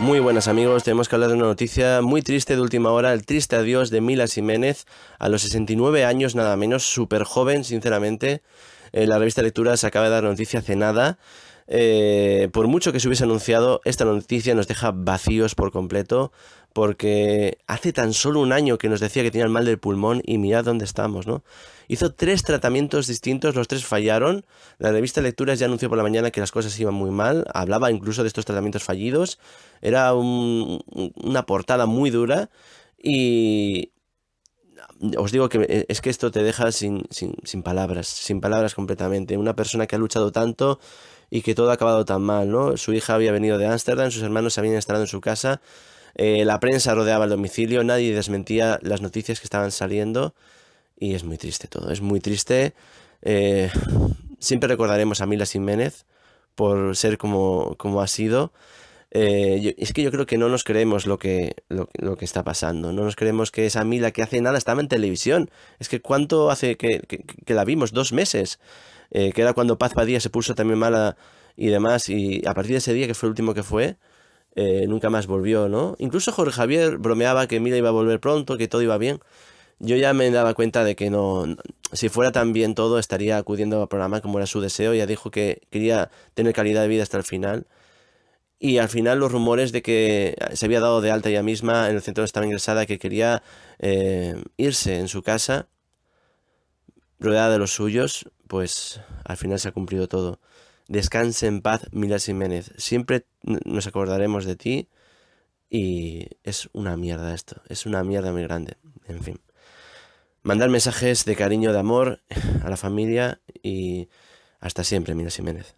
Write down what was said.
Muy buenas amigos, tenemos que hablar de una noticia muy triste de última hora, el triste adiós de Mila Jiménez a los 69 años nada menos, súper joven sinceramente. Eh, la revista Lecturas acaba de dar noticia hace nada eh, por mucho que se hubiese anunciado, esta noticia nos deja vacíos por completo, porque hace tan solo un año que nos decía que tenía el mal del pulmón y mirad dónde estamos, ¿no? Hizo tres tratamientos distintos, los tres fallaron. La revista Lecturas ya anunció por la mañana que las cosas iban muy mal, hablaba incluso de estos tratamientos fallidos, era una portada muy dura y, os digo que eh, es que esto te deja sin, sin, palabras, sin palabras completamente. Una persona que ha luchado tanto y que todo ha acabado tan mal, ¿no? Su hija había venido de Ámsterdam, sus hermanos se habían instalado en su casa, eh, la prensa rodeaba el domicilio, nadie desmentía las noticias que estaban saliendo y es muy triste todo, es muy triste. Eh, siempre recordaremos a Mila Jiménez por ser como, como ha sido. Eh, es que yo creo que no nos creemos lo que, lo, que está pasando. No nos creemos que esa Mila que hace nada estaba en televisión. Es que cuánto hace que, que, la vimos, dos meses. Eh, que era cuando Paz Padilla se puso también mala y demás. Y a partir de ese día, que fue el último que fue, eh, nunca más volvió, ¿no? Incluso Jorge Javier bromeaba que Mila iba a volver pronto, que todo iba bien. Yo ya me daba cuenta de que no, si fuera tan bien todo, estaría acudiendo al programa como era su deseo. Ya dijo que quería tener calidad de vida hasta el final y al final los rumores de que eh, se había dado de alta ella misma en el centro de estaba ingresada, que quería eh, irse en su casa, rodeada de los suyos, pues al final se ha cumplido todo. Descanse en paz, Mila Jiménez. Siempre nos acordaremos de ti y es una mierda esto, es una mierda muy grande, en fin. Mandar mensajes de cariño, de amor eh, a la familia y hasta siempre, Mila Jiménez.